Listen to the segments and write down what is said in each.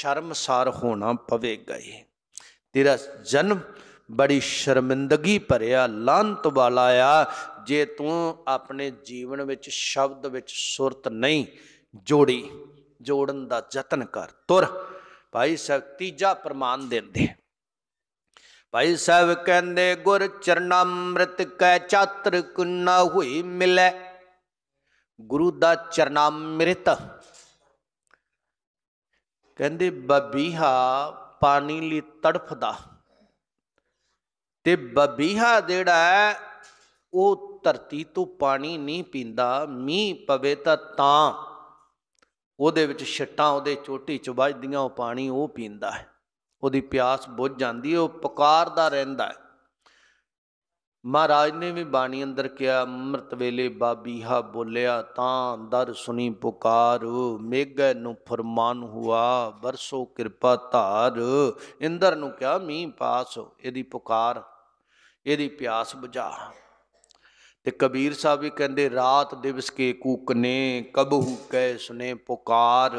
ਸ਼ਰਮਸਾਰ ਹੋਣਾ ਪਵੇਗਾ ਇਹ ਤੇਰਾ ਜਨਮ ਬੜੀ ਸ਼ਰਮਿੰਦਗੀ ਭਰਿਆ ਲਾਂਤ ਵਾਲਾ ਆ ਜੇ ਤੂੰ ਆਪਣੇ ਜੀਵਨ ਵਿੱਚ ਸ਼ਬਦ ਵਿੱਚ ਸੁਰਤ ਨਹੀਂ ਜੋੜੀ ਜੋੜਨ ਦਾ ਯਤਨ ਕਰ ਤੁਰ ਭਾਈ ਸਾਹਿਬ ਤੀਜਾ ਪ੍ਰਮਾਨ ਦਿੰਦੇ ਭਾਈ ਸਾਹਿਬ ਕਹਿੰਦੇ ਗੁਰ ਚਰਨਾ ਅੰਮ੍ਰਿਤ ਕੈ ਚਾਤਰ ਕੁਨਾ ਹੋਈ ਮਿਲੈ ਗੁਰੂ ਦਾ ਚਰਨਾ ਅੰਮ੍ਰਿਤ ਕਹਿੰਦੇ ਬਬੀਹਾ ਪਾਣੀ ਲਈ ਤੜਫਦਾ ਤੇ ਬਬੀਹਾ ਜਿਹੜਾ ਉਹ ਧਰਤੀ ਤੋਂ ਪਾਣੀ ਨਹੀਂ ਪੀਂਦਾ ਮੀਂਹ ਪਵੇ ਤਾਂ ਤਾਂ ਉਹਦੇ ਵਿੱਚ ਛਟਾਂ ਉਹਦੇ ਚੋਟੀ ਚ ਵੱਜਦੀਆਂ ਉਹ ਪਾਣੀ ਉਹ ਪੀਂਦਾ ਹੈ ਉਹਦੀ ਪਿਆਸ ਬੁੱਝ ਜਾਂਦੀ ਹੈ ਉਹ ਪੁਕਾਰਦਾ ਰਹਿੰਦਾ ਹੈ ਮਹਾਰਾਜ ਨੇ ਵੀ ਬਾਣੀ ਅੰਦਰ ਕਿਹਾ ਅੰਮ੍ਰਿਤ ਵੇਲੇ ਬਾਬੀਹਾ ਬੋਲਿਆ ਤਾਂ ਦਰ ਸੁਣੀ ਪੁਕਾਰ ਮੇਗੈ ਨੂੰ ਫਰਮਾਨ ਹੁਆ ਬਰਸੋ ਕਿਰਪਾ ਧਾਰ ਇੰਦਰ ਨੂੰ ਕਿਹਾ ਮੀਂਹ ਪਾਸ ਇਹਦੀ ਪੁਕਾਰ ਇਹਦੀ ਪਿਆਸ ਬੁਝਾ ਤੇ ਕਬੀਰ ਸਾਹਿਬ ਵੀ ਕਹਿੰਦੇ ਰਾਤ ਦਿਵਸ ਕੇ ਕੂਕ ਨੇ ਕਬਹੂ ਕੈ ਸੁਨੇ ਪੁਕਾਰ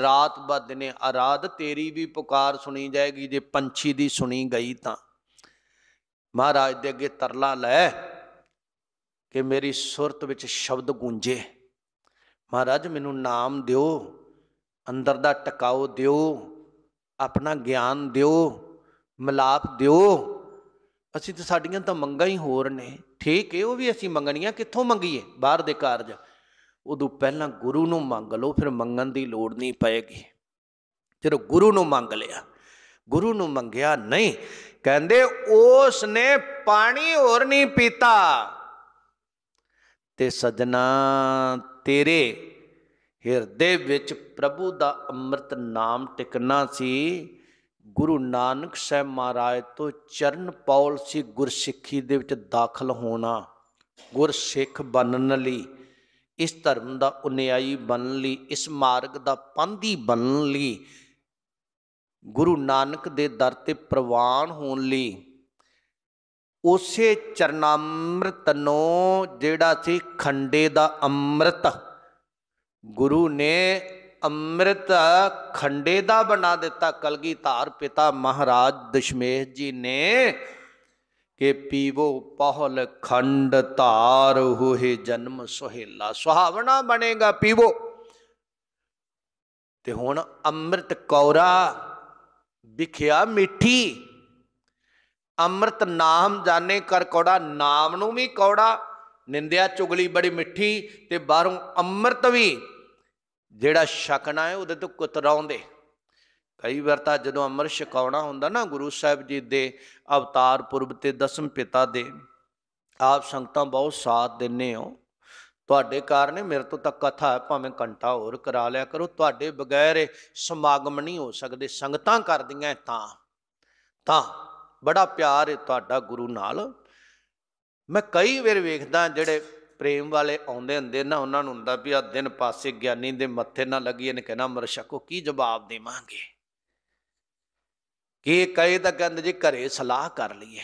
ਰਾਤ ਬਦ ਨੇ ਆਰਾਧ ਤੇਰੀ ਵੀ ਪੁਕਾਰ ਸੁਣੀ ਜਾਏਗੀ ਜੇ ਪੰਛੀ ਦੀ ਸੁਣੀ ਗਈ ਤਾਂ ਮਹਾਰਾਜ ਦੇ ਅੱਗੇ ਤਰਲਾ ਲੈ ਕਿ ਮੇਰੀ ਸੁਰਤ ਵਿੱਚ ਸ਼ਬਦ ਗੂੰਜੇ ਮਹਾਰਾਜ ਮੈਨੂੰ ਨਾਮ ਦਿਓ ਅੰਦਰ ਦਾ ਟਿਕਾਓ ਦਿਓ ਆਪਣਾ ਗਿਆਨ ਦਿਓ ਮਲਾਪ ਦਿਓ ਅਸੀਂ ਤਾਂ ਸਾਡੀਆਂ ਤਾਂ ਮੰਗਾਂ ਹੀ ਹੋਰ ਨੇ ਠੀਕ ਹੈ ਉਹ ਵੀ ਅਸੀਂ ਮੰਗਣੀਆਂ ਕਿੱਥੋਂ ਮੰਗੀਏ ਬਾਹਰ ਦੇ ਕਾਰਜ ਉਦੋਂ ਪਹਿਲਾਂ ਗੁਰੂ ਨੂੰ ਮੰਗ ਲਓ ਫਿਰ ਮੰਗਣ ਦੀ ਲੋੜ ਨਹੀਂ ਪਏਗੀ ਜਦੋਂ ਗੁਰੂ ਨੂੰ ਮੰਗ ਲਿਆ ਗੁਰੂ ਨੂੰ ਮੰਗਿਆ ਨਹੀਂ ਕਹਿੰਦੇ ਉਸ ਨੇ ਪਾਣੀ ਹੋਰ ਨਹੀਂ ਪੀਤਾ ਤੇ ਸਜਣਾ ਤੇਰੇ ਹਿਰਦੇ ਵਿੱਚ ਪ੍ਰਭੂ ਦਾ ਅੰਮ੍ਰਿਤ ਨਾਮ ਟਿਕਣਾ ਸੀ ਗੁਰੂ ਨਾਨਕ ਸਾਹਿਬ ਮਹਾਰਾਜ ਤੋਂ ਚਰਨ ਪੌਲ ਸੀ ਗੁਰਸਿੱਖੀ ਦੇ ਵਿੱਚ ਦਾਖਲ ਹੋਣਾ ਗੁਰਸਿੱਖ ਬਣਨ ਲਈ ਇਸ ਧਰਮ ਦਾ ਉਨਿਆਈ ਬਣਨ ਲਈ ਇਸ ਮਾਰਗ ਦਾ ਪੰਧੀ ਬਣਨ ਲਈ ਗੁਰੂ ਨਾਨਕ ਦੇ ਦਰ ਤੇ ਪ੍ਰਵਾਨ ਹੋਣ ਲਈ ਉਸੇ ਚਰਨਾਮ੍ਰਿਤ ਨੂੰ ਜਿਹੜਾ ਸੀ ਖੰਡੇ ਦਾ ਅੰਮ੍ਰਿਤ ਗੁਰੂ ਨੇ ਅੰਮ੍ਰਿਤ ਖੰਡੇ ਦਾ ਬਣਾ ਦਿੱਤਾ ਕਲਗੀਧਾਰ ਪਿਤਾ ਮਹਾਰਾਜ ਦਸ਼ਮੇਸ਼ ਜੀ ਨੇ ਕਿ ਪੀਵੋ ਪਹਲ ਖੰਡ ਧਾਰ ਹੋਏ ਜਨਮ ਸੁਹੇਲਾ ਸੁਹਾਵਣਾ ਬਣੇਗਾ ਪੀਵੋ ਤੇ ਹੁਣ ਅੰਮ੍ਰਿਤ ਕੌਰਾ ਵਿਖਿਆ ਮਿੱਠੀ ਅੰਮ੍ਰਿਤ ਨਾਮ ਜਾਣੇ ਕਰ ਕੌੜਾ ਨਾਮ ਨੂੰ ਵੀ ਕੌੜਾ ਨਿੰਦਿਆ ਚੁਗਲੀ ਬੜੀ ਮਿੱਠੀ ਤੇ ਬਾਹਰੋਂ ਅੰਮ੍ਰਿਤ ਵੀ ਜਿਹੜਾ ਛਕਣਾ ਹੈ ਉਹਦੇ ਤੋਂ ਕੁਤਰਾਉਂਦੇ ਕਈ ਵਾਰ ਤਾਂ ਜਦੋਂ ਅੰਮ੍ਰਿਤ ਛਕਾਉਣਾ ਹੁੰਦਾ ਨਾ ਗੁਰੂ ਸਾਹਿਬ ਜੀ ਦੇ ਅਵਤਾਰ ਪੁਰਬ ਤੇ ਦਸਮ ਪਿਤਾ ਦੇ ਆਪ ਸੰਗਤਾਂ ਬਹੁਤ ਸਾਥ ਦਿੰਨੇ ਹੋ ਤੁਹਾਡੇ ਕਾਰਨ ਮੇਰੇ ਤੋਂ ਤਾਂ ਕਥਾ ਭਾਵੇਂ ਘੰਟਾ ਹੋਰ ਕਰਾ ਲਿਆ ਕਰੋ ਤੁਹਾਡੇ ਬਗੈਰ ਸਮਾਗਮ ਨਹੀਂ ਹੋ ਸਕਦੇ ਸੰਗਤਾਂ ਕਰਦੀਆਂ ਤਾਂ ਤਾਂ ਬੜਾ ਪਿਆਰ ਹੈ ਤੁਹਾਡਾ ਗੁਰੂ ਨਾਲ ਮੈਂ ਕਈ ਵਾਰ ਵੇਖਦਾ ਜਿਹੜੇ ਪ੍ਰੇਮ ਵਾਲੇ ਆਉਂਦੇ ਹੁੰਦੇ ਨਾ ਉਹਨਾਂ ਨੂੰ ਹੁੰਦਾ ਵੀ ਆ ਦਿਨ ਪਾਸੇ ਗਿਆਨੀ ਦੇ ਮੱਥੇ ਨਾ ਲੱਗੀ ਇਹਨੇ ਕਹਿਣਾ ਮਰਸ਼ਕੋ ਕੀ ਜਵਾਬ ਦੇਵਾਂਗੇ ਕੀ ਕਹੇ ਤਾਂ ਕਹਿੰਦੇ ਜੀ ਘਰੇ ਸਲਾਹ ਕਰ ਲਈਏ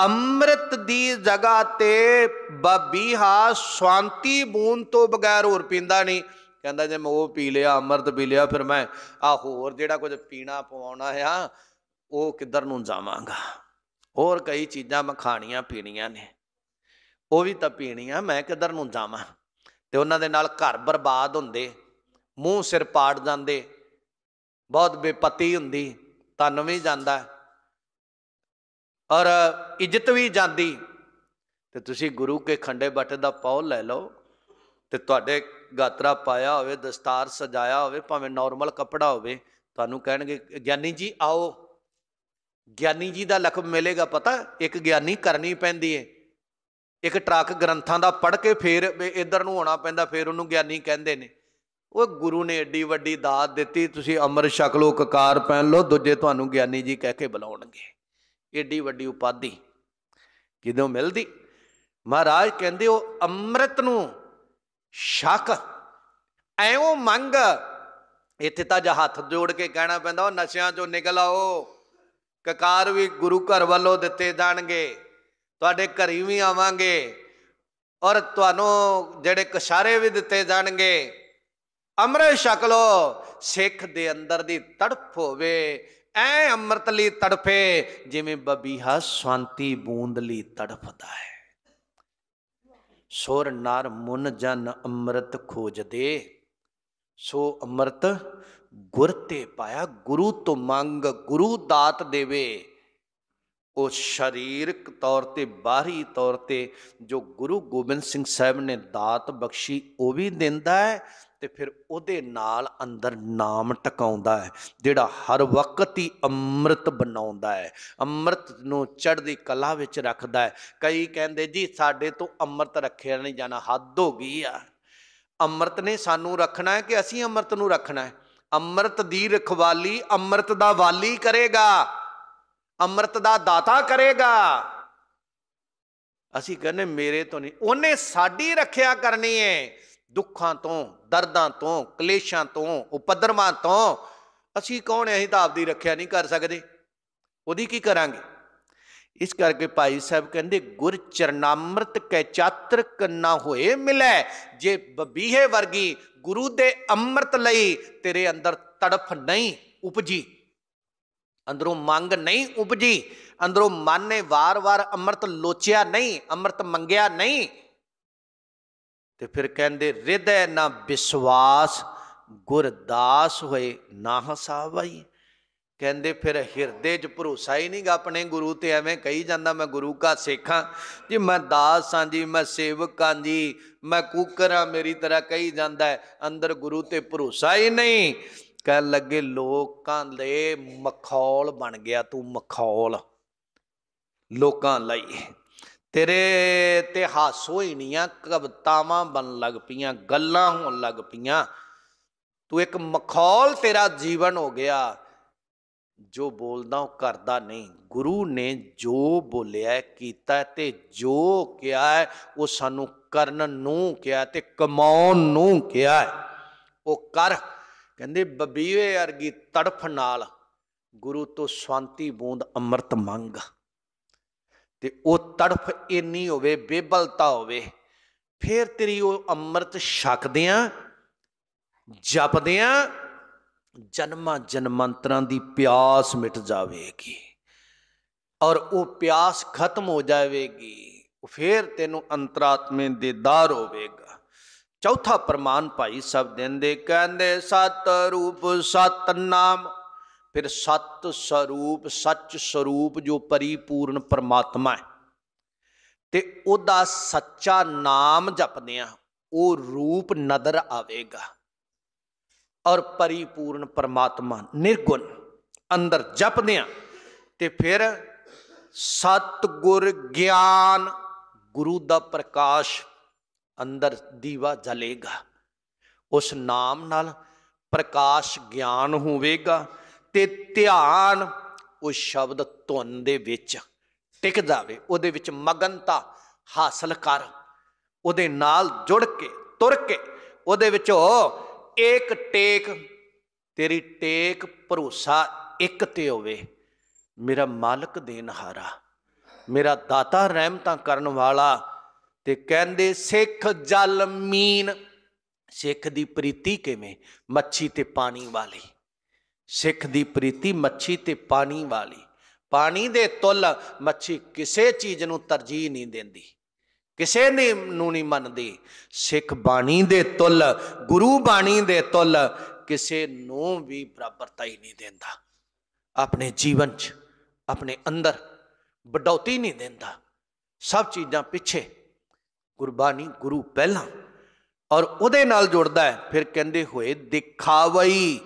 ਅੰਮ੍ਰਿਤ ਦੀ ਜਗ੍ਹਾ ਤੇ ਬਬੀਹਾ ਸ਼ਾਂਤੀ ਬੂਨ ਤੋਂ ਬਗੈਰ ਹੋਰ ਪੀਂਦਾ ਨਹੀਂ ਕਹਿੰਦਾ ਜੇ ਮੈਂ ਉਹ ਪੀ ਲਿਆ ਅੰਮ੍ਰਿਤ ਪੀ ਲਿਆ ਫਿਰ ਮੈਂ ਆ ਹੋਰ ਜਿਹੜਾ ਕੁਝ ਪੀਣਾ ਪਵਾਉਣਾ ਆ ਉਹ ਕਿੱਧਰ ਨੂੰ ਜਾਵਾਂਗਾ ਹੋਰ ਕਈ ਚੀਜ਼ਾਂ ਮੈਂ ਖਾਣੀਆਂ ਪੀਣੀਆਂ ਨੇ ਉਹ ਵੀ ਤਾਂ ਪੀਣੀਆਂ ਮੈਂ ਕਿੱਧਰ ਨੂੰ ਜਾਵਾਂ ਤੇ ਉਹਨਾਂ ਦੇ ਨਾਲ ਘਰ ਬਰਬਾਦ ਹੁੰਦੇ ਮੂੰਹ ਸਿਰ ਪਾੜ ਜਾਂਦੇ ਬਹੁਤ ਬੇਪਤੀ ਹੁੰਦੀ ਤਨ ਵੀ ਜਾਂਦਾ ਔਰ ਇੱਜ਼ਤ ਵੀ ਜਾਂਦੀ ਤੇ ਤੁਸੀਂ ਗੁਰੂ ਕੇ ਖੰਡੇ ਬੱਟ ਦਾ ਪੌਲ ਲੈ ਲਓ ਤੇ ਤੁਹਾਡੇ ਗਾਤਰਾ ਪਾਇਆ ਹੋਵੇ ਦਸਤਾਰ ਸਜਾਇਆ ਹੋਵੇ ਭਾਵੇਂ ਨਾਰਮਲ ਕੱਪੜਾ ਹੋਵੇ ਤੁਹਾਨੂੰ ਕਹਿਣਗੇ ਗਿਆਨੀ ਜੀ ਆਓ ਗਿਆਨੀ ਜੀ ਦਾ ਲਖਬ ਮਿਲੇਗਾ ਪਤਾ ਇੱਕ ਗਿਆਨੀ ਕਰਨੀ ਪੈਂਦੀ ਏ ਇੱਕ ਟਰੱਕ ਗ੍ਰੰਥਾਂ ਦਾ ਪੜ ਕੇ ਫੇਰ ਇਧਰ ਨੂੰ ਆਉਣਾ ਪੈਂਦਾ ਫੇਰ ਉਹਨੂੰ ਗਿਆਨੀ ਕਹਿੰਦੇ ਨੇ ਉਹ ਗੁਰੂ ਨੇ ਏਡੀ ਵੱਡੀ ਦਾਤ ਦਿੱਤੀ ਤੁਸੀਂ ਅਮਰ ਸ਼ਕਲੋ ਕਕਾਰ ਪਹਿਨ ਲਓ ਦੂਜੇ ਤੁਹਾਨੂੰ ਗਿਆਨੀ ਜੀ ਕਹਿ ਕੇ ਬੁਲਾਉਣਗੇ ਏਡੀ ਵੱਡੀ ਉਪਾਧੀ ਕਿਦੋਂ ਮਿਲਦੀ ਮਹਾਰਾਜ ਕਹਿੰਦੇ ਉਹ ਅੰਮ੍ਰਿਤ ਨੂੰ ਸ਼ੱਕ ਐਉਂ ਮੰਗ ਇੱਥੇ ਤਾਂ ਜਾਂ ਹੱਥ ਜੋੜ ਕੇ ਕਹਿਣਾ ਪੈਂਦਾ ਉਹ ਨਸ਼ਿਆਂ ਚੋਂ ਨਿਕਲ ਆਓ ਕਕਾਰ ਵੀ ਗੁਰੂ ਘਰ ਵੱਲੋਂ ਦਿੱਤੇ ਜਾਣਗੇ ਤੁਹਾਡੇ ਘਰੀ ਵੀ ਆਵਾਂਗੇ ਔਰ ਤੁਹਾਨੂੰ ਜਿਹੜੇ ਕਸ਼ਾਰੇ ਵੀ ਦਿੱਤੇ ਜਾਣਗੇ ਅਮਰੇ ਸ਼ਕਲੋ ਸਿੱਖ ਦੇ ਅੰਦਰ ਦੀ ਤੜਫ ਹੋਵੇ ਐ ਅੰਮ੍ਰਿਤ ਲਈ ਤੜਫੇ ਜਿਵੇਂ ਬਬੀਹਾ ਸ਼ਾਂਤੀ ਬੂੰਦ ਲਈ ਤੜਫਦਾ ਹੈ ਸੁਰ ਨਰ ਮਨ ਜਨ ਅੰਮ੍ਰਿਤ ਖੋਜਦੇ ਸੋ ਅੰਮ੍ਰਿਤ ਗੁਰ ਤੇ ਪਾਇਆ ਗੁਰੂ ਤੋਂ ਮੰਗ ਗੁਰੂ ਦਾਤ ਦੇਵੇ ਉਹ ਸਰੀਰਕ ਤੌਰ ਤੇ ਬਾਹਰੀ ਤੌਰ ਤੇ ਜੋ ਗੁਰੂ ਗੋਬਿੰਦ ਸਿੰਘ ਸਾਹਿਬ ਨੇ ਦਾਤ ਬਖਸ਼ੀ ਉਹ ਵੀ ਦਿੰਦਾ ਹੈ ਤੇ ਫਿਰ ਉਹਦੇ ਨਾਲ ਅੰਦਰ ਨਾਮ ਟਿਕਾਉਂਦਾ ਹੈ ਜਿਹੜਾ ਹਰ ਵਕਤ ਹੀ ਅੰਮ੍ਰਿਤ ਬਣਾਉਂਦਾ ਹੈ ਅੰਮ੍ਰਿਤ ਨੂੰ ਚੜ੍ਹਦੀ ਕਲਾ ਵਿੱਚ ਰੱਖਦਾ ਹੈ ਕਈ ਕਹਿੰਦੇ ਜੀ ਸਾਡੇ ਤੋਂ ਅੰਮ੍ਰਿਤ ਰੱਖਿਆ ਨਹੀਂ ਜਾਣਾ ਹੱਦ ਹੋ ਗਈ ਆ ਅੰਮ੍ਰਿਤ ਨੇ ਸਾਨੂੰ ਰੱਖਣਾ ਹੈ ਕਿ ਅਸੀਂ ਅੰਮ੍ਰਿਤ ਨੂੰ ਰੱਖਣਾ ਹੈ ਅੰਮ੍ਰਿਤ ਦੀ ਰਖਵਾਲੀ ਅੰਮ੍ਰਿਤ ਦਾ ਵਾਲੀ ਕਰੇਗਾ ਅੰਮ੍ਰਿਤ ਦਾ ਦਾਤਾ ਕਰੇਗਾ ਅਸੀਂ ਕਹਿੰਦੇ ਮੇਰੇ ਤੋਂ ਨਹੀਂ ਉਹਨੇ ਸਾਡੀ ਰੱਖਿਆ ਕਰਨੀ ਹੈ ਦੁੱਖਾਂ ਤੋਂ ਦਰਦਾਂ ਤੋਂ ਕਲੇਸ਼ਾਂ ਤੋਂ ਉਪਦਰਮਾਂ ਤੋਂ ਅਸੀਂ ਕੌਣ ਹੈ ਅਸੀਂ ਤਾਂ ਆਪਦੀ ਰੱਖਿਆ ਨਹੀਂ ਕਰ ਸਕਦੇ ਉਹਦੀ ਕੀ ਕਰਾਂਗੇ ਇਸ ਕਰਕੇ ਭਾਈ ਸਾਹਿਬ ਕਹਿੰਦੇ ਗੁਰ ਚਰਨਾਮ੍ਰਿਤ ਕੈ ਚਾਤਰਕ ਨਾ ਹੋਏ ਮਿਲੈ ਜੇ ਬਬੀਹੇ ਵਰਗੀ ਗੁਰੂ ਦੇ ਅੰਮ੍ਰਿਤ ਲਈ ਤੇਰੇ ਅੰਦਰ ਤੜਫ ਨਹੀਂ ਉਪਜੀ ਅੰਦਰੋਂ ਮੰਗ ਨਹੀਂ ਉਪਜੀ ਅੰਦਰੋਂ ਮਨ ਨੇ ਵਾਰ-ਵਾਰ ਅੰਮ੍ਰਿਤ ਲੋਚਿਆ ਨਹੀਂ ਅੰਮ੍ਰਿਤ ਮੰਗਿਆ ਨਹੀਂ ਤੇ ਫਿਰ ਕਹਿੰਦੇ ਰਿਧੈ ਨਾ ਵਿਸ਼ਵਾਸ ਗੁਰਦਾਸ ਹੋਏ ਨਾ ਸਾਵਾਈ ਕਹਿੰਦੇ ਫਿਰ ਹਿਰਦੇ 'ਚ ਭਰੋਸਾ ਹੀ ਨਹੀਂਗਾ ਆਪਣੇ ਗੁਰੂ ਤੇ ਐਵੇਂ ਕਹੀ ਜਾਂਦਾ ਮੈਂ ਗੁਰੂ ਕਾ ਸੇਖਾਂ ਜੀ ਮੈਂ ਦਾਸ ਹਾਂ ਜੀ ਮੈਂ ਸੇਵਕਾਂ ਦੀ ਜੀ ਮੈਂ ਕੂਕਰਾਂ ਮੇਰੀ ਤਰ੍ਹਾਂ ਕਹੀ ਜਾਂਦਾ ਅੰਦਰ ਗੁਰੂ ਤੇ ਭਰੋਸਾ ਹੀ ਨਹੀਂ ਕਹਿ ਲੱਗੇ ਲੋਕਾਂ ਦੇ ਮਖੌਲ ਬਣ ਗਿਆ ਤੂੰ ਮਖੌਲ ਲੋਕਾਂ ਲਈ ਤੇਰੇ ਤੇ ਹਾਸੋ ਨੀਆਂ ਕਵਤਾਵਾਂ ਬਣ ਲੱਗ ਪੀਆਂ ਗੱਲਾਂ ਹੋਣ ਲੱਗ ਪੀਆਂ ਤੂੰ ਇੱਕ ਮਖੌਲ ਤੇਰਾ ਜੀਵਨ ਹੋ ਗਿਆ ਜੋ ਬੋਲਦਾ ਉਹ ਕਰਦਾ ਨਹੀਂ ਗੁਰੂ ਨੇ ਜੋ ਬੋਲਿਆ ਕੀਤਾ ਤੇ ਜੋ ਕਿਹਾ ਉਹ ਸਾਨੂੰ ਕਰਨ ਨੂੰ ਕਿਹਾ ਤੇ ਕਮਾਉਣ ਨੂੰ ਕਿਹਾ ਉਹ ਕਰ ਕਹਿੰਦੇ ਬਬੀਵੇ ਅਰਗੀ ਤੜਫ ਨਾਲ ਗੁਰੂ ਤੋਂ ਸ਼ਾਂਤੀ ਬੂੰਦ ਅੰਮ੍ਰਿਤ ਮੰਗ ਤੇ ਉਹ ਤੜਫ ਇੰਨੀ ਹੋਵੇ ਬੇਬਲਤਾ ਹੋਵੇ ਫੇਰ ਤੇਰੀ ਉਹ ਅੰਮ੍ਰਿਤ ਛਕਦੇ ਆ ਜਪਦੇ ਆ ਜਨਮਾਂ ਜਨਮੰਤਰਾਂ ਦੀ ਪਿਆਸ ਮਿਟ ਜਾਵੇਗੀ ਔਰ ਉਹ ਪਿਆਸ ਖਤਮ ਹੋ ਜਾਵੇਗੀ ਫੇਰ ਤੈਨੂੰ ਅੰਤਰਾਤਮੇ ਦਾਰ ਹੋਵੇਗਾ ਚੌਥਾ ਪ੍ਰਮਾਨ ਭਾਈ ਸਾਹਿਬ ਦਿੰਦੇ ਕਹਿੰਦੇ ਸਤ ਰੂਪ ਸਤ ਨਾਮ ਫਿਰ ਸਤ ਸਰੂਪ ਸੱਚ ਸਰੂਪ ਜੋ ਪਰਿਪੂਰਨ ਪਰਮਾਤਮਾ ਹੈ ਤੇ ਉਹਦਾ ਸੱਚਾ ਨਾਮ ਜਪਦੇ ਆ ਉਹ ਰੂਪ ਨਦਰ ਆਵੇਗਾ ਔਰ ਪਰਿਪੂਰਨ ਪਰਮਾਤਮਾ ਨਿਰਗੁਣ ਅੰਦਰ ਜਪਦੇ ਆ ਤੇ ਫਿਰ ਸਤ ਗੁਰ ਗਿਆਨ ਗੁਰੂ ਦਾ ਪ੍ਰਕਾਸ਼ ਅੰਦਰ ਦੀਵਾ ਜਲੇਗਾ ਉਸ ਨਾਮ ਨਾਲ ਪ੍ਰਕਾਸ਼ ਗਿਆਨ ਹੋਵੇਗਾ ਤੇ ਧਿਆਨ ਉਹ ਸ਼ਬਦ ਧੁਨ ਦੇ ਵਿੱਚ ਟਿਕ ਜਾਵੇ ਉਹਦੇ ਵਿੱਚ ਮਗਨਤਾ ਹਾਸਲ ਕਰ ਉਹਦੇ ਨਾਲ ਜੁੜ ਕੇ ਤੁਰ ਕੇ ਉਹਦੇ ਵਿੱਚੋਂ ਇੱਕ ਟੇਕ ਤੇਰੀ ਟੇਕ ਭਰੋਸਾ ਇੱਕ ਤੇ ਹੋਵੇ ਮੇਰਾ ਮਾਲਕ ਦੇਨਹਾਰਾ ਮੇਰਾ ਦਾਤਾ ਰਹਿਮਤਾਂ ਕਰਨ ਵਾਲਾ ਤੇ ਕਹਿੰਦੇ ਸਿੱਖ ਜਲ ਮੀਨ ਸਿੱਖ ਦੀ ਪ੍ਰੀਤੀ ਕਿਵੇਂ ਮੱਛੀ ਤੇ ਪਾਣੀ ਵਾਲੀ ਸਿੱਖ ਦੀ ਪ੍ਰੀਤੀ ਮੱਛੀ ਤੇ ਪਾਣੀ ਵਾਲੀ ਪਾਣੀ ਦੇ ਤੁਲ ਮੱਛੀ ਕਿਸੇ ਚੀਜ਼ ਨੂੰ ਤਰਜੀਹ ਨਹੀਂ ਦਿੰਦੀ ਕਿਸੇ ਨੇ ਨੂੰ ਨਹੀਂ ਮੰਨਦੀ ਸਿੱਖ ਬਾਣੀ ਦੇ ਤੁਲ ਗੁਰੂ ਬਾਣੀ ਦੇ ਤੁਲ ਕਿਸੇ ਨੂੰ ਵੀ ਬਰਾਬਰਤਾ ਹੀ ਨਹੀਂ ਦਿੰਦਾ ਆਪਣੇ ਜੀਵਨ 'ਚ ਆਪਣੇ ਅੰਦਰ ਵਡੌਤੀ ਨਹੀਂ ਦਿੰਦਾ ਸਭ ਚੀਜ਼ਾਂ ਪਿੱਛੇ ਗੁਰਬਾਣੀ ਗੁਰੂ ਪਹਿਲਾਂ ਔਰ ਉਹਦੇ ਨਾਲ ਜੁੜਦਾ ਹੈ ਫਿਰ ਕਹਿੰਦੇ ਹੋਏ ਦਿਖਾਵਈ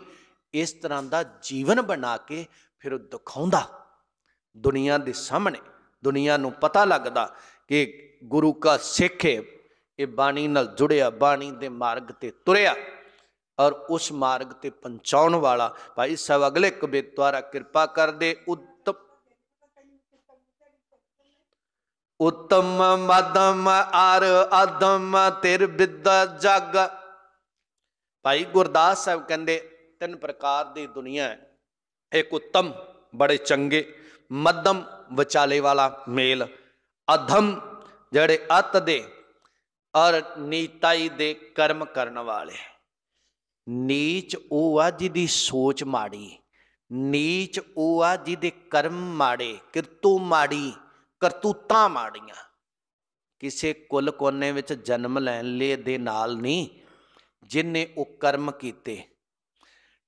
ਇਸ ਤਰ੍ਹਾਂ ਦਾ ਜੀਵਨ ਬਣਾ ਕੇ ਫਿਰ ਉਹ ਦਿਖਾਉਂਦਾ ਦੁਨੀਆ ਦੇ ਸਾਹਮਣੇ ਦੁਨੀਆ ਨੂੰ ਪਤਾ ਲੱਗਦਾ ਕਿ ਗੁਰੂ ਕਾ ਸਿੱਖ ਹੈ ਇਹ ਬਾਣੀ ਨਾਲ ਜੁੜਿਆ ਬਾਣੀ ਦੇ ਮਾਰਗ ਤੇ ਤੁਰਿਆ ਔਰ ਉਸ ਮਾਰਗ ਤੇ ਪਹੁੰਚਾਉਣ ਵਾਲਾ ਭਾਈ ਸਾਹਿਬ ਅਗਲੇ ਕਬੇ ਦੁਆਰਾ ਕਿਰਪਾ ਕਰ ਦੇ ਉਤਮ ਉਤਮ ਮਦਮ ਅਰ ਅਦਮ ਤੇਰ ਬਿੱਦਾ ਜਗ ਭਾਈ ਗੁਰਦਾਸ ਸਾਹਿਬ ਕਹਿੰਦੇ ਤਿੰਨ ਪ੍ਰਕਾਰ ਦੀ ਦੁਨੀਆ ਹੈ ਇੱਕ ਉੱਤਮ ਬੜੇ ਚੰਗੇ ਮੱਧਮ ਵਿਚਾਲੇ ਵਾਲਾ ਮੇਲ ਅਧਮ ਜਿਹੜੇ ਅਤ ਦੇ ਔਰ ਨੀਤਾਈ ਦੇ ਕਰਮ ਕਰਨ ਵਾਲੇ ਨੀਚ ਉਹ ਆ ਜਿਹਦੀ ਸੋਚ ਮਾੜੀ ਨੀਚ ਉਹ ਆ ਜਿਹਦੇ ਕਰਮ ਮਾੜੇ ਕਿਰਤੂ ਮਾੜੀ ਕਰਤੂਤਾ ਮਾੜੀਆਂ ਕਿਸੇ ਕੁੱਲ ਕੋਨੇ ਵਿੱਚ ਜਨਮ ਲੈਣ ਲਈ ਦੇ ਨਾਲ ਨਹੀਂ ਜਿਨਨੇ ਉਹ ਕਰਮ ਕੀਤੇ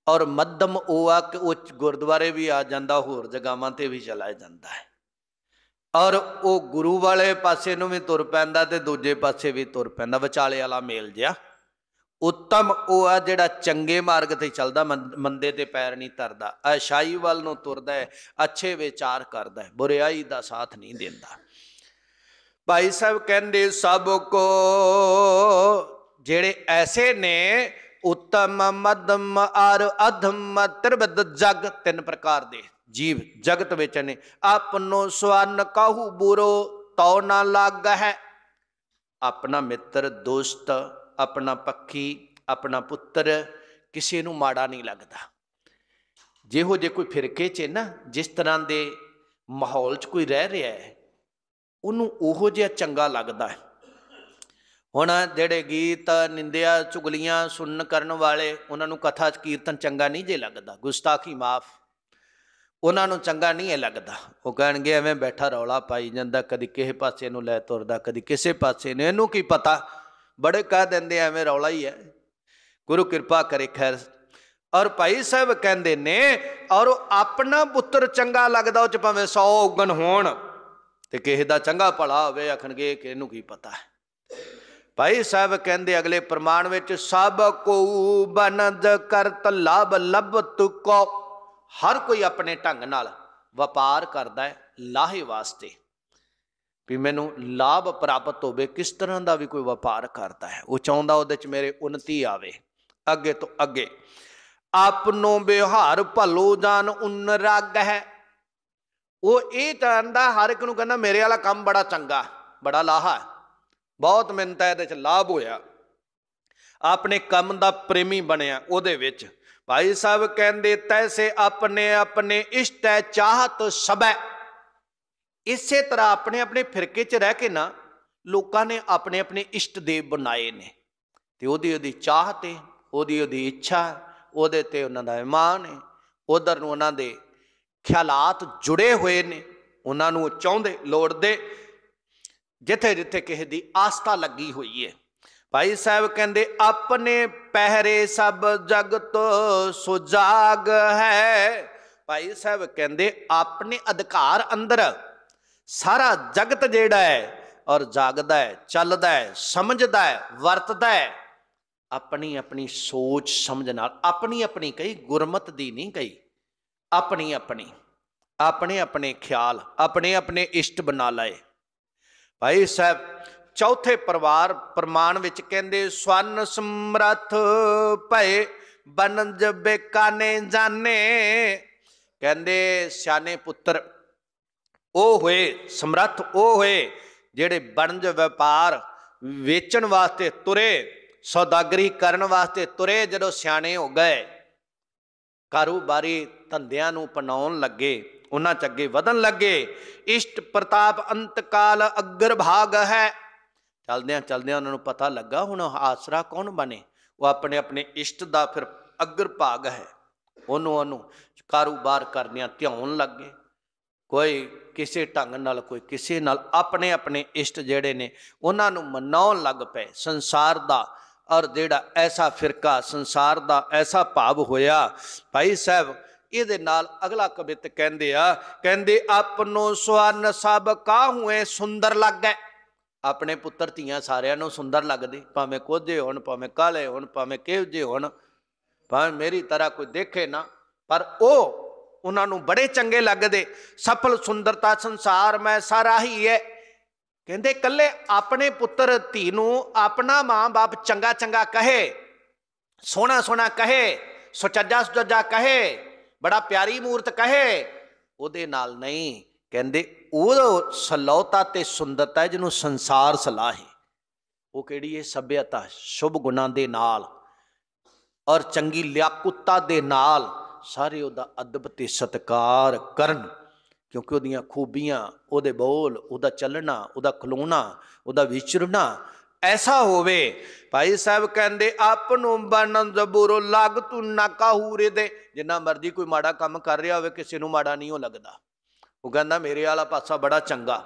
ਔਰ ਮੱਧਮ ਉਹ ਆ ਕਿ ਉਹ ਗੁਰਦੁਆਰੇ ਵੀ ਆ ਜਾਂਦਾ ਹੋਰ ਜਗਾਵਾਂ ਤੇ ਵੀ ਚਲਾ ਜਾਂਦਾ ਹੈ ਔਰ ਉਹ ਗੁਰੂ ਵਾਲੇ ਪਾਸੇ ਨੂੰ ਵੀ ਤੁਰ ਪੈਂਦਾ ਤੇ ਦੂਜੇ ਪਾਸੇ ਵੀ ਤੁਰ ਪੈਂਦਾ ਵਿਚਾਲੇ ਵਾਲਾ ਮੇਲ ਜਿਆ ਉੱਤਮ ਉਹ ਆ ਜਿਹੜਾ ਚੰਗੇ ਮਾਰਗ ਤੇ ਚੱਲਦਾ ਮੰਦੇ ਤੇ ਪੈਰ ਨਹੀਂ ਧਰਦਾ ਅਸ਼ਾਈ ਵੱਲ ਨੂੰ ਤੁਰਦਾ ਹੈ ਅੱਛੇ ਵਿਚਾਰ ਕਰਦਾ ਹੈ ਬੁਰਾਈ ਦਾ ਸਾਥ ਨਹੀਂ ਦਿੰਦਾ ਭਾਈ ਸਾਹਿਬ ਕਹਿੰਦੇ ਸਭ ਕੋ ਜਿਹੜੇ ਐਸੇ ਨੇ ਉਤਮ ਮਦਮ ਅਰ ਅਧਮ ਤ੍ਰਿਵਦ ਜਗ ਤਿੰਨ ਪ੍ਰਕਾਰ ਦੇ ਜੀਵ ਜਗਤ ਵਿੱਚ ਨੇ ਆਪਨੋ ਸਵਨ ਕਾਹੂ ਬੁਰੋ ਤਉ ਨਾ ਲੱਗ ਹੈ ਆਪਣਾ ਮਿੱਤਰ ਦੋਸਤ ਆਪਣਾ ਪੱਖੀ ਆਪਣਾ ਪੁੱਤਰ ਕਿਸੇ ਨੂੰ ਮਾੜਾ ਨਹੀਂ ਲੱਗਦਾ ਜਿਹੋ ਜੇ ਕੋਈ ਫਿਰਕੇ 'ਚ ਨਾ ਜਿਸ ਤਰ੍ਹਾਂ ਦੇ ਮਾਹੌਲ 'ਚ ਕੋਈ ਰਹਿ ਰਿਹਾ ਹੈ ਉਹਨੂੰ ਉਹੋ ਜਿਹਾ ਚੰਗਾ ਲੱਗਦਾ ਹੈ ਹੁਣ ਜਿਹੜੇ ਗੀਤ ਨਿੰਦਿਆ ਚੁਗਲੀਆਂ ਸੁਣਨ ਕਰਨ ਵਾਲੇ ਉਹਨਾਂ ਨੂੰ ਕਥਾ ਕੀਰਤਨ ਚੰਗਾ ਨਹੀਂ ਜੇ ਲੱਗਦਾ ਗੁਸਤਾਖੀ ਮਾਫ ਉਹਨਾਂ ਨੂੰ ਚੰਗਾ ਨਹੀਂ ਇਹ ਲੱਗਦਾ ਉਹ ਕਹਿਣਗੇ ਐਵੇਂ ਬੈਠਾ ਰੌਲਾ ਪਾਈ ਜਾਂਦਾ ਕਦੀ ਕਿਸੇ ਪਾਸੇ ਨੂੰ ਲੈ ਤੁਰਦਾ ਕਦੀ ਕਿਸੇ ਪਾਸੇ ਨੂੰ ਇਹਨੂੰ ਕੀ ਪਤਾ ਬੜੇ ਕਹਿ ਦਿੰਦੇ ਐਵੇਂ ਰੌਲਾ ਹੀ ਹੈ ਗੁਰੂ ਕਿਰਪਾ ਕਰੇ ਖੈਰ ਔਰ ਭਾਈ ਸਾਹਿਬ ਕਹਿੰਦੇ ਨੇ ਔਰ ਆਪਣਾ ਪੁੱਤਰ ਚੰਗਾ ਲੱਗਦਾ ਉਹ ਚ ਭਾਵੇਂ 100 ਉਗਣ ਹੋਣ ਤੇ ਕਿਸੇ ਦਾ ਚੰਗਾ ਭਲਾ ਹੋਵੇ ਆਖਣਗੇ ਕਿ ਇਹਨੂੰ ਕੀ ਪਤਾ ਭਾਈ ਸਾਹਿਬ ਕਹਿੰਦੇ ਅਗਲੇ ਪ੍ਰਮਾਣ ਵਿੱਚ ਸਭ ਕੋ ਬਨਦ ਕਰਤ ਲਬ ਲਬ ਤੁਕੋ ਹਰ ਕੋਈ ਆਪਣੇ ਢੰਗ ਨਾਲ ਵਪਾਰ ਕਰਦਾ ਹੈ ਲਾਹੇ ਵਾਸਤੇ ਵੀ ਮੈਨੂੰ ਲਾਭ ਪ੍ਰਾਪਤ ਹੋਵੇ ਕਿਸ ਤਰ੍ਹਾਂ ਦਾ ਵੀ ਕੋਈ ਵਪਾਰ ਕਰਦਾ ਹੈ ਉਹ ਚਾਹੁੰਦਾ ਉਹਦੇ ਚ ਮੇਰੇ ਉਨਤੀ ਆਵੇ ਅੱਗੇ ਤੋਂ ਅੱਗੇ ਆਪਨੋ ਵਿਹਾਰ ਭਲੋ ਜਾਨ ਰਗ ਹੈ ਉਹ ਇਹ ਤਾਂ ਹਰ ਇੱਕ ਨੂੰ ਕਹਿੰਦਾ ਮੇਰੇ ਵਾਲਾ ਕੰਮ ਬੜਾ ਚੰਗਾ ਬੜਾ ਲਾਹਾ ਹੈ ਬਹੁਤ ਮਿੰਤ ਹੈ ਇਹਦੇ ਚ ਲਾਭ ਹੋਇਆ ਆਪਣੇ ਕੰਮ ਦਾ ਪ੍ਰੇਮੀ ਬਣਿਆ ਉਹਦੇ ਵਿੱਚ ਭਾਈ ਸਾਹਿਬ ਕਹਿੰਦੇ ਤੈਸੇ ਆਪਣੇ ਆਪਣੇ ਇਸ਼ਟ ਹੈ ਚਾਹਤ ਸਬੈ ਇਸੇ ਤਰ੍ਹਾਂ ਆਪਣੇ ਆਪਣੇ ਫਿਰਕੇ 'ਚ ਰਹਿ ਕੇ ਨਾ ਲੋਕਾਂ ਨੇ ਆਪਣੇ ਆਪਣੇ ਇਸ਼ਟ ਦੇਵ ਬਣਾਏ ਨੇ ਤੇ ਉਹਦੀ ਉਹਦੀ ਚਾਹਤ ਹੈ ਉਹਦੀ ਉਹਦੀ ਇੱਛਾ ਉਹਦੇ ਤੇ ਉਹਨਾਂ ਦਾ ਇਮਾਨ ਹੈ ਉਧਰ ਨੂੰ ਉਹਨਾਂ ਦੇ ਖਿਆਲਾਤ ਜੁੜੇ ਹੋਏ ਨੇ ਉਹਨਾਂ ਨੂੰ ਚਾਹੁੰਦੇ ਲੋੜਦੇ ਜਿੱਥੇ ਜਿੱਥੇ ਕਿਸੇ ਦੀ ਆਸਤਾ ਲੱਗੀ ਹੋਈ ਹੈ ਭਾਈ ਸਾਹਿਬ ਕਹਿੰਦੇ ਆਪਣੇ ਪਹਿਰੇ ਸਭ ਜਗਤ ਸੁਜਾਗ ਹੈ ਭਾਈ ਸਾਹਿਬ ਕਹਿੰਦੇ ਆਪਣੇ ਅਧਿਕਾਰ ਅੰਦਰ ਸਾਰਾ ਜਗਤ ਜਿਹੜਾ ਹੈ ਔਰ ਜਾਗਦਾ ਹੈ ਚੱਲਦਾ ਹੈ ਸਮਝਦਾ ਹੈ ਵਰਤਦਾ ਹੈ ਆਪਣੀ ਆਪਣੀ ਸੋਚ ਸਮਝ ਨਾਲ ਆਪਣੀ ਆਪਣੀ ਕਈ ਗੁਰਮਤ ਦੀ ਨਹੀਂ ਕਈ ਆਪਣੀ ਆਪਣੀ ਆਪਣੇ ਆਪਣੇ ਖਿਆਲ ਆਪਣੇ ਆਪਣੇ ਇਸ਼ਟ ਬਣਾ ਲਏ ਭਾਈ ਸਾਹਿਬ ਚੌਥੇ ਪਰਿਵਾਰ ਪ੍ਰਮਾਣ ਵਿੱਚ ਕਹਿੰਦੇ ਸਵਨ ਸਮਰਥ ਭਏ ਬਨਜ ਬੇਕਾਨੇ ਜਾਣੇ ਕਹਿੰਦੇ ਸਿਆਣੇ ਪੁੱਤਰ ਉਹ ਹੋਏ ਸਮਰੱਥ ਉਹ ਹੋਏ ਜਿਹੜੇ ਬਨਜ ਵਪਾਰ ਵੇਚਣ ਵਾਸਤੇ ਤੁਰੇ ਸੌਦਾਗਰੀ ਕਰਨ ਵਾਸਤੇ ਤੁਰੇ ਜਦੋਂ ਸਿਆਣੇ ਹੋ ਗਏ ਕਾਰੋਬਾਰੀ ਧੰਦਿਆਂ ਨੂੰ ਪਨਾਉਣ ਲੱਗੇ ਉਹਨਾਂ ਚ ਅੱਗੇ ਵਧਣ ਲੱਗੇ ਇਸ਼ਟ ਪ੍ਰਤਾਪ ਅੰਤਕਾਲ ਅਗਰ ਭਾਗ ਹੈ ਚਲਦਿਆਂ ਚਲਦਿਆਂ ਉਹਨਾਂ ਨੂੰ ਪਤਾ ਲੱਗਾ ਹੁਣ ਆਸਰਾ ਕੌਣ ਬਣੇ ਉਹ ਆਪਣੇ ਆਪਣੇ ਇਸ਼ਟ ਦਾ ਫਿਰ ਅਗਰ ਭਾਗ ਹੈ ਉਹਨੂੰ ਉਹਨੂੰ ਕਾਰੋਬਾਰ ਕਰਨਿਆਂ ਧਿਆਉਣ ਲੱਗੇ ਕੋਈ ਕਿਸੇ ਢੰਗ ਨਾਲ ਕੋਈ ਕਿਸੇ ਨਾਲ ਆਪਣੇ ਆਪਣੇ ਇਸ਼ਟ ਜਿਹੜੇ ਨੇ ਉਹਨਾਂ ਨੂੰ ਮਨਾਉਣ ਲੱਗ ਪਏ ਸੰਸਾਰ ਦਾ ਔਰ ਜਿਹੜਾ ਐਸਾ ਫਿਰਕਾ ਸੰਸਾਰ ਦਾ ਐਸਾ ਭਾਵ ਹੋਇਆ ਭਾਈ ਸਾਹਿਬ ਇਹਦੇ ਨਾਲ ਅਗਲਾ ਕਵਿਤ ਕਹਿੰਦੇ ਆ ਕਹਿੰਦੇ ਆਪਨੋ ਸਵਨ ਸਭ ਕਾਹੂਏ ਸੁੰਦਰ ਲੱਗੈ ਆਪਣੇ ਪੁੱਤਰ ਧੀਆਂ ਸਾਰਿਆਂ ਨੂੰ ਸੁੰਦਰ ਲੱਗਦੇ ਭਾਵੇਂ ਕੋਝੇ ਹੋਣ ਭਾਵੇਂ ਕਾਲੇ ਹੋਣ ਭਾਵੇਂ ਕਿਹੋ ਜਿਹੇ ਹੋਣ ਭਾਵੇਂ ਮੇਰੀ ਤਰ੍ਹਾਂ ਕੋਈ ਦੇਖੇ ਨਾ ਪਰ ਉਹ ਉਹਨਾਂ ਨੂੰ ਬੜੇ ਚੰਗੇ ਲੱਗਦੇ ਸਫਲ ਸੁੰਦਰਤਾ ਸੰਸਾਰ ਮੈਂ ਸਾਰਾ ਹੀ ਹੈ ਕਹਿੰਦੇ ਕੱਲੇ ਆਪਣੇ ਪੁੱਤਰ ਧੀ ਨੂੰ ਆਪਣਾ ਮਾਂ-ਬਾਪ ਚੰਗਾ ਚੰਗਾ ਕਹੇ ਸੋਹਣਾ ਸੋਹਣਾ ਕਹੇ ਸੁਚੱਜਾ ਸੁਚੱਜਾ ਕਹੇ ਬੜਾ ਪਿਆਰੀ ਮੂਰਤ ਕਹੇ ਉਹਦੇ ਨਾਲ ਨਹੀਂ ਕਹਿੰਦੇ ਉਹ ਸਲੌਤਾ ਤੇ ਸੁੰਦਰਤਾ ਹੈ ਜਿਹਨੂੰ ਸੰਸਾਰ ਸਲਾਹੇ ਉਹ ਕਿਹੜੀ ਹੈ ਸਭਿਅਤਾ ਸ਼ੁਭ ਗੁਣਾਂ ਦੇ ਨਾਲ ਔਰ ਚੰਗੀ ਲਿਆਕੁੱਤਾ ਦੇ ਨਾਲ ਸਾਰੇ ਉਹਦਾ ਅਦਬ ਤੇ ਸਤਕਾਰ ਕਰਨ ਕਿਉਂਕਿ ਉਹਦੀਆਂ ਖੂਬੀਆਂ ਉਹਦੇ ਬੋਲ ਉਹਦਾ ਚੱਲਣਾ ਉਹਦਾ ਖਲੋਣਾ ਉਹਦਾ ਵਿਚਰਨਾ ਐਸਾ ਹੋਵੇ ਭਾਈ ਸਾਹਿਬ ਕਹਿੰਦੇ ਨੂੰ ਬਨਨ ਜ਼ਬੂਰੋ ਲੱਗ ਤੂੰ ਨਾ ਕਹੂਰੇ ਦੇ ਜਿੰਨਾ ਮਰਜ਼ੀ ਕੋਈ ਮਾੜਾ ਕੰਮ ਕਰ ਰਿਹਾ ਹੋਵੇ ਕਿਸੇ ਨੂੰ ਮਾੜਾ ਨਹੀਂ ਹੋ ਲੱਗਦਾ ਉਹ ਕਹਿੰਦਾ ਮੇਰੇ ਵਾਲਾ ਪਾਸਾ ਬੜਾ ਚੰਗਾ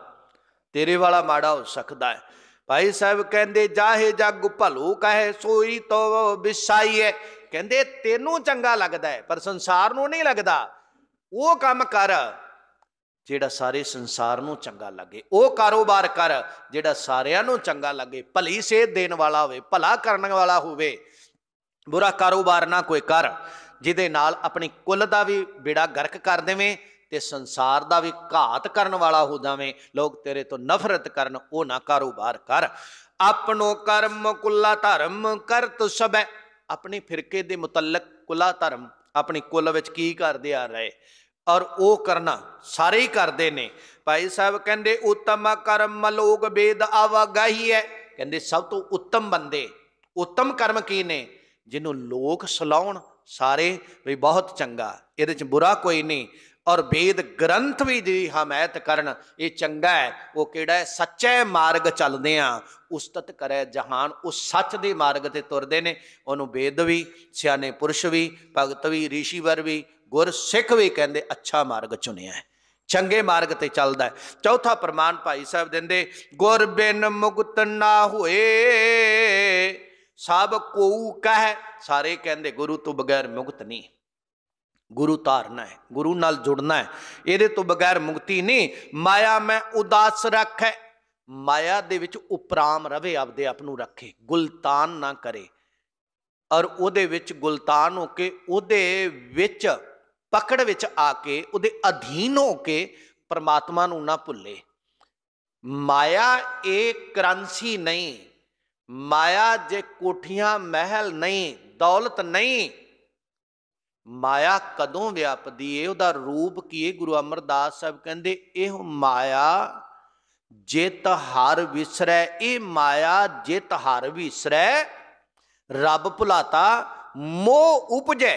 ਤੇਰੇ ਵਾਲਾ ਮਾੜਾ ਹੋ ਸਕਦਾ ਹੈ ਭਾਈ ਸਾਹਿਬ ਕਹਿੰਦੇ ਜਾਹੇ ਜੱਗ ਭਲੂ ਕਹੇ ਸੋਈ ਤੋ ਵਿਸਾਈਏ ਕਹਿੰਦੇ ਤੈਨੂੰ ਚੰਗਾ ਲੱਗਦਾ ਹੈ ਪਰ ਸੰਸਾਰ ਨੂੰ ਨਹੀਂ ਲੱਗਦਾ ਉਹ ਕੰਮ ਕਰ ਜਿਹੜਾ ਸਾਰੇ ਸੰਸਾਰ ਨੂੰ ਚੰਗਾ ਲੱਗੇ ਉਹ ਕਾਰੋਬਾਰ ਕਰ ਜਿਹੜਾ ਸਾਰਿਆਂ ਨੂੰ ਚੰਗਾ ਲੱਗੇ ਭਲੀ ਸੇਧ ਦੇਣ ਵਾਲਾ ਹੋਵੇ ਭਲਾ ਕਰਨ ਵਾਲਾ ਹੋਵੇ ਬੁਰਾ ਕਾਰੋਬਾਰ ਨਾ ਕੋਈ ਕਰ ਜਿਹਦੇ ਨਾਲ ਆਪਣੀ ਕੁੱਲ ਦਾ ਵੀ ਬੇੜਾ ਗਰਕ ਕਰ ਦੇਵੇਂ ਤੇ ਸੰਸਾਰ ਦਾ ਵੀ ਘਾਤ ਕਰਨ ਵਾਲਾ ਹੋ ਜਾਵੇਂ ਲੋਕ ਤੇਰੇ ਤੋਂ ਨਫ਼ਰਤ ਕਰਨ ਉਹ ਨਾ ਕਾਰੋਬਾਰ ਕਰ ਆਪਣੋ ਕਰਮ ਕੁੱਲਾ ਧਰਮ ਕਰਤ ਸਭੈ ਆਪਣੇ ਫਿਰਕੇ ਦੇ ਮੁਤਲਕ ਕੁੱਲਾ ਧਰਮ ਆਪਣੀ ਕੁੱਲ ਵਿੱਚ ਕੀ ਕਰਦੇ ਆ ਰਹੇ ਔਰ ਉਹ ਕਰਨਾ ਸਾਰੇ ਹੀ ਕਰਦੇ ਨੇ ਭਾਈ ਸਾਹਿਬ ਕਹਿੰਦੇ ਉਤਮ ਕਰਮ ਮਲੋਗ ਬੇਦ ਆਵਗਾਹੀ ਹੈ ਕਹਿੰਦੇ ਸਭ ਤੋਂ ਉੱਤਮ ਬੰਦੇ ਉੱਤਮ ਕਰਮ ਕੀ ਨੇ ਜਿਹਨੂੰ ਲੋਕ ਸਲਾਉਣ ਸਾਰੇ ਵੀ ਬਹੁਤ ਚੰਗਾ ਇਹਦੇ ਚ ਬੁਰਾ ਕੋਈ ਨਹੀਂ ਔਰ ਵੇਦ ਗ੍ਰੰਥ ਵੀ ਜੀ ਹਮੈਤ ਕਰਨ ਇਹ ਚੰਗਾ ਹੈ ਉਹ ਕਿਹੜਾ ਹੈ ਸੱਚੇ ਮਾਰਗ ਚੱਲਦੇ ਆ ਉਸਤਤ ਕਰੇ ਜਹਾਨ ਉਸ ਸੱਚ ਦੇ ਮਾਰਗ ਤੇ ਤੁਰਦੇ ਨੇ ਉਹਨੂੰ ਵੇਦ ਵੀ ਸਿਆਣੇ ਪੁਰਸ਼ ਵੀ ਭਗਤ ਵੀ ਵਰ ਵੀ ਗੁਰ ਸਿੱਖ ਵੀ ਕਹਿੰਦੇ ਅੱਛਾ ਮਾਰਗ ਚੁਣਿਆ ਹੈ ਚੰਗੇ ਮਾਰਗ ਤੇ ਚੱਲਦਾ ਹੈ ਚੌਥਾ ਪ੍ਰਮਾਨ ਭਾਈ ਸਾਹਿਬ ਦਿੰਦੇ ਗੁਰ ਬਿਨ ਮੁਕਤ ਨਾ ਹੋਏ ਸਭ ਕੋਉ ਕਹਿ ਸਾਰੇ ਕਹਿੰਦੇ ਗੁਰੂ ਤੋਂ ਬਗੈਰ ਮੁਕਤ ਨਹੀਂ ਗੁਰੂ ਧਾਰਨਾ ਹੈ ਗੁਰੂ ਨਾਲ ਜੁੜਨਾ ਹੈ ਇਹਦੇ ਤੋਂ ਬਗੈਰ ਮੁਕਤੀ ਨਹੀਂ ਮਾਇਆ ਮੈਂ ਉਦਾਸ ਰੱਖੈ ਮਾਇਆ ਦੇ ਵਿੱਚ ਉਪਰਾਮ ਰਵੇ ਆਪਦੇ ਆਪ ਨੂੰ ਰੱਖੇ ਗੁਲਤਾਨ ਨਾ ਕਰੇ ਔਰ ਉਹਦੇ ਵਿੱਚ ਗੁਲਤਾਨ ਹੋ ਕੇ ਉਹਦੇ ਵਿੱਚ ਪਕੜ ਵਿੱਚ ਆ ਕੇ ਉਹਦੇ ਅਧੀਨ ਹੋ ਕੇ ਪਰਮਾਤਮਾ ਨੂੰ ਨਾ ਭੁੱਲੇ ਮਾਇਆ ਇਹ ਕਰੰਸੀ ਨਹੀਂ ਮਾਇਆ ਜੇ ਕੋਠੀਆਂ ਮਹਿਲ ਨਹੀਂ ਦੌਲਤ ਨਹੀਂ ਮਾਇਆ ਕਦੋਂ ਵਿਆਪਦੀ ਏ ਉਹਦਾ ਰੂਪ ਕੀ ਏ ਗੁਰੂ ਅਮਰਦਾਸ ਸਾਹਿਬ ਕਹਿੰਦੇ ਇਹ ਮਾਇਆ ਜਿਤ ਹਰ ਵਿਸਰੈ ਇਹ ਮਾਇਆ ਜਿਤ ਹਰ ਵਿਸਰੈ ਰੱਬ ਭੁਲਾਤਾ ਮੋਹ ਉਪਜੈ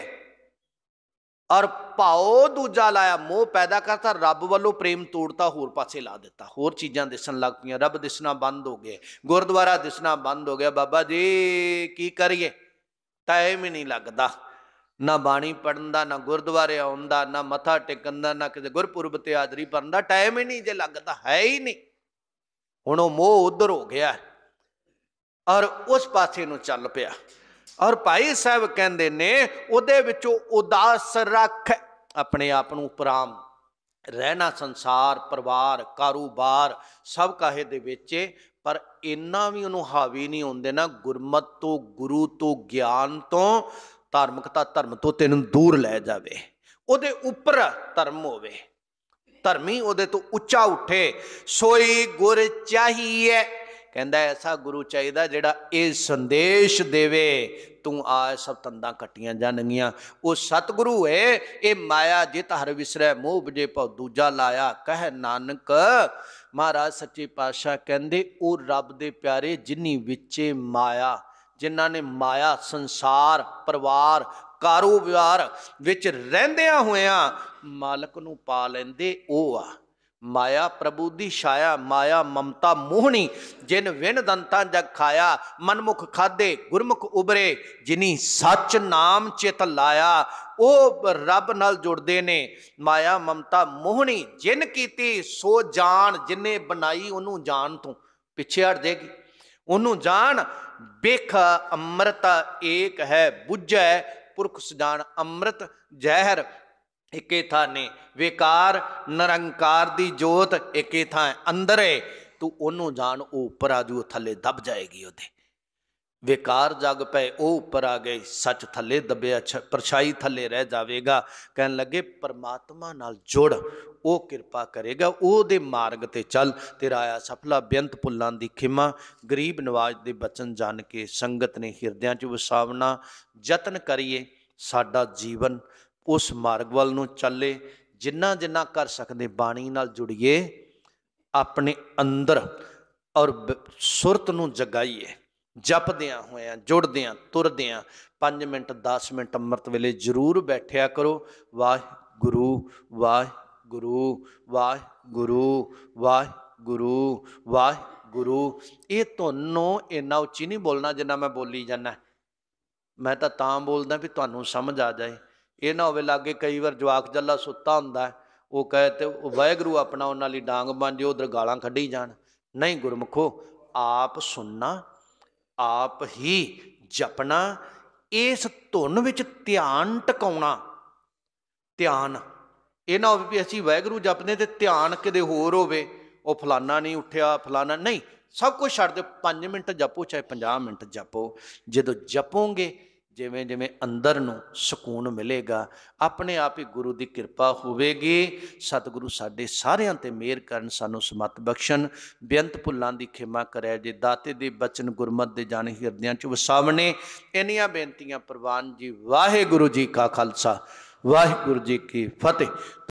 ਔਰ ਭਾਉ ਦੂਜਾ ਲਾਇਆ ਮੋਹ ਪੈਦਾ ਕਰਤਾ ਰੱਬ ਵੱਲੋਂ ਪ੍ਰੇਮ ਤੋੜਤਾ ਹੋਰ ਪਾਸੇ ਲਾ ਦਿੱਤਾ ਹੋਰ ਚੀਜ਼ਾਂ ਦਿਸਣ ਲੱਗ ਪਈਆਂ ਰੱਬ ਦਿਸਣਾ ਬੰਦ ਹੋ ਗਿਆ ਗੁਰਦੁਆਰਾ ਦਿਸਣਾ ਬੰਦ ਹੋ ਗਿਆ ਬਾਬਾ ਜੀ ਕੀ ਕਰੀਏ ਟਾਈਮ ਹੀ ਨਹੀਂ ਲੱਗਦਾ ਨਾ ਬਾਣੀ ਪੜਨ ਦਾ ਨਾ ਗੁਰਦੁਆਰੇ ਆਉਣ ਦਾ ਨਾ ਮੱਥਾ ਟੇਕਣ ਦਾ ਨਾ ਕਿਸੇ ਗੁਰਪੁਰਬ ਤੇ ਹਾਜ਼ਰੀ ਭਰਨ ਦਾ ਟਾਈਮ ਹੀ ਨਹੀਂ ਜੇ ਲੱਗਦਾ ਹੈ ਹੀ ਨਹੀਂ ਹੁਣ ਉਹ ਮੋਹ ਉਧਰ ਹੋ ਗਿਆ ਔਰ ਉਸ ਪਾਸੇ ਨੂੰ ਚੱਲ ਪਿਆ ਔਰ ਭਾਈ ਸਾਹਿਬ ਕਹਿੰਦੇ ਨੇ ਉਹਦੇ ਵਿੱਚੋਂ ਉਦਾਸ ਰੱਖ ਆਪਣੇ ਆਪ ਨੂੰ ਉਪਰਾਮ ਰਹਿਣਾ ਸੰਸਾਰ ਪਰਿਵਾਰ ਕਾਰੋਬਾਰ ਸਭ ਕਾਹੇ ਦੇ ਵਿੱਚ ਪਰ ਇੰਨਾ ਵੀ ਉਹਨੂੰ ਹਾਵੀ ਨਹੀਂ ਹੁੰਦੇ ਨਾ ਗੁਰਮਤ ਤੋਂ ਗੁਰੂ ਤੋਂ ਗਿਆਨ ਤੋਂ ਧਾਰਮਿਕਤਾ ਧਰਮ ਤੋਂ ਤੈਨੂੰ ਦੂਰ ਲੈ ਜਾਵੇ ਉਹਦੇ ਉੱਪਰ ਧਰਮ ਹੋਵੇ ਧਰਮੀ ਉਹਦੇ ਤੋਂ ਉੱਚਾ ਉੱਠੇ ਸੋਈ ਗੁਰ ਚਾਹੀਏ ਕਹਿੰਦਾ ਐਸਾ ਗੁਰੂ ਚਾਹੀਦਾ ਜਿਹੜਾ ਇਹ ਸੰਦੇਸ਼ ਦੇਵੇ ਤੂੰ ਆ ਸਭ ਤੰਦਾਂ ਕੱਟੀਆਂ ਜਾਣਗੀਆਂ ਉਹ ਸਤਿਗੁਰੂ ਹੈ ਇਹ ਮਾਇਆ ਜਿਤ ਹਰ ਵਿਸਰੈ ਮੋਹ ਬਜੇ ਪਉ ਦੂਜਾ ਲਾਇਆ ਕਹਿ ਨਾਨਕ ਮਹਾਰਾਜ ਸੱਚੇ ਪਾਤਸ਼ਾਹ ਕਹਿੰਦੇ ਉਹ ਰੱਬ ਦੇ ਪਿਆਰੇ ਜਿਨੀ ਵਿੱਚੇ ਮਾਇਆ ਜਿਨ੍ਹਾਂ ਨੇ ਮਾਇਆ ਸੰਸਾਰ ਪਰਿਵਾਰ ਕਾਰੋਬਾਰ ਵਿੱਚ ਰਹਿੰਦਿਆਂ ਹੋਇਆਂ ਮਾਲਕ ਨੂੰ ਪਾ ਲੈਂਦੇ ਉਹ ਆ ਮਾਇਆ ਪ੍ਰਭੂ ਦੀ ਛਾਇਆ ਮਾਇਆ ਮਮਤਾ ਮੋਹਣੀ ਜਿਨ ਵਿਣ ਦੰਤਾਂ ਜਗ ਖਾਇਆ ਮਨਮੁਖ ਖਾਦੇ ਗੁਰਮੁਖ ਉਬਰੇ ਜਿਨੀ ਸੱਚ ਨਾਮ ਚਿਤ ਲਾਇਆ ਉਹ ਰੱਬ ਨਾਲ ਜੁੜਦੇ ਨੇ ਮਾਇਆ ਮਮਤਾ ਮੋਹਣੀ ਜਿਨ ਕੀਤੀ ਸੋ ਜਾਣ ਜਿਨੇ ਬਣਾਈ ਉਹਨੂੰ ਜਾਣ ਤੋਂ ਪਿੱਛੇ ਹਟ ਜਾਏਗੀ ਉਹਨੂੰ ਜਾਣ ਬੇਖ ਅੰਮ੍ਰਿਤ ਏਕ ਹੈ ਬੁੱਝੈ ਪੁਰਖ ਸਜਾਨ ਅੰਮ੍ਰਿਤ ਜ਼ਹਿਰ ਇੱਕੇ ਥਾਂ ਨੇ ਵਿਕਾਰ ਨਿਰੰਕਾਰ ਦੀ ਜੋਤ ਇੱਕੇ ਥਾਂ ਅੰਦਰ ਹੈ ਤੂੰ ਉਹਨੂੰ ਜਾਣ ਉਹ ਉੱਪਰ ਆ ਜੂ ਥੱਲੇ ਦਬ ਜਾਏਗੀ ਉਹਦੇ ਵਿਕਾਰ ਜਗ ਪਏ ਉਹ ਉੱਪਰ ਆ ਗਏ ਸੱਚ ਥੱਲੇ ਦਬਿਆ ਪਰਛਾਈ ਥੱਲੇ ਰਹਿ ਜਾਵੇਗਾ ਕਹਿਣ ਲੱਗੇ ਪਰਮਾਤਮਾ ਨਾਲ ਜੁੜ ਉਹ ਕਿਰਪਾ ਕਰੇਗਾ ਉਹਦੇ ਮਾਰਗ ਤੇ ਚੱਲ ਤੇਰਾ ਆਇਆ ਸਫਲਾ ਬੇਅੰਤ ਪੁੱਲਾਂ ਦੀ ਖਿਮਾ ਗਰੀਬ ਨਵਾਜ ਦੇ ਬਚਨ ਜਾਣ ਕੇ ਸੰਗਤ ਨੇ ਹਿਰਦਿਆਂ 'ਚ ਵਸਾਵਣਾ ਯਤਨ ਕਰੀਏ ਸਾਡਾ ਜੀਵਨ ਉਸ ਮਾਰਗ ਵੱਲ ਨੂੰ ਚੱਲੇ ਜਿੰਨਾ ਜਿੰਨਾ ਕਰ ਸਕਦੇ ਬਾਣੀ ਨਾਲ ਜੁੜੀਏ ਆਪਣੇ ਅੰਦਰ ਔਰ ਸੁਰਤ ਨੂੰ ਜਗਾਈਏ ਜਪਦਿਆਂ ਹੋਇਆਂ ਜੁੜਦਿਆਂ ਤੁਰਦਿਆਂ 5 ਮਿੰਟ 10 ਮਿੰਟ ਅੰਮ੍ਰਿਤ ਵੇਲੇ ਜ਼ਰੂਰ ਬੈਠਿਆ ਕਰੋ ਵਾਹਿਗੁਰੂ ਵਾਹਿਗੁਰੂ ਵਾਹਿਗੁਰੂ ਵਾਹਿਗੁਰੂ ਵਾਹਿਗੁਰੂ ਇਹ ਤੁਹਾਨੂੰ ਇੰਨਾ ਉੱਚੀ ਨਹੀਂ ਬੋਲਣਾ ਜਿੰਨਾ ਮੈਂ ਬੋਲੀ ਜਾਂਦਾ ਮੈਂ ਤਾਂ ਤਾਂ ਬੋਲਦਾ ਵੀ ਤੁਹਾਨੂੰ ਸਮਝ ਆ ਜਾਏ ਇਹ ਨਾ ਹੋਵੇ ਲਾਗੇ ਕਈ ਵਾਰ ਜਵਾਕ ਜੱਲਾ ਸੁੱਤਾ ਹੁੰਦਾ ਉਹ ਕਹੇ ਤੇ ਉਹ ਆਪਣਾ ਉਹਨਾਂ ਲਈ ਡਾਂਗ ਬਣ ਜੇ ਉਧਰ ਗਾਲਾਂ ਕੱਢੀ ਜਾਣ ਨਹੀਂ ਗੁਰਮਖੋ ਆਪ ਸੁਣਨਾ ਆਪ ਹੀ ਜਪਣਾ ਇਸ ਧੁਨ ਵਿੱਚ ਧਿਆਨ ਟਿਕਾਉਣਾ ਧਿਆਨ ਇਹ ਨਾ ਹੋਵੇ ਵੀ ਅਸੀਂ ਵੈਗਰੂ ਜਪਨੇ ਤੇ ਧਿਆਨ ਕਿਤੇ ਹੋਰ ਹੋਵੇ ਉਹ ਫਲਾਨਾ ਨਹੀਂ ਉੱਠਿਆ ਫਲਾਨਾ ਨਹੀਂ ਸਭ ਕੁਝ ਛੱਡ ਦਿਓ 5 ਮਿੰਟ ਜਪੋ ਚਾਹੇ 50 ਮਿੰਟ ਜਪੋ ਜਦੋਂ ਜਪੋਗੇ ਜਿਵੇਂ ਜਿਵੇਂ ਅੰਦਰ ਨੂੰ ਸਕੂਨ ਮਿਲੇਗਾ ਆਪਣੇ ਆਪ ਹੀ ਗੁਰੂ ਦੀ ਕਿਰਪਾ ਹੋਵੇਗੀ ਸਤਿਗੁਰੂ ਸਾਡੇ ਸਾਰਿਆਂ ਤੇ ਮਿਹਰ ਕਰਨ ਸਾਨੂੰ ਸਮਤ ਬਖਸ਼ਣ ਬੇਅੰਤ ਭੁੱਲਾਂ ਦੀ ਖਿਮਾ ਕਰੇ ਜੇ ਦਾਤੇ ਦੇ ਬਚਨ ਗੁਰਮਤ ਦੇ ਜਾਣ ਹਿਰਦਿਆਂ ਚ ਵਸਾਵਣੇ ਇੰਨੀਆਂ ਬੇਨਤੀਆਂ ਪ੍ਰਵਾਨ ਜੀ ਵਾਹਿਗੁਰੂ ਜੀ ਕਾ ਖਾਲਸਾ ਵਾਹਿਗੁਰੂ ਜੀ ਕੀ ਫਤਿਹ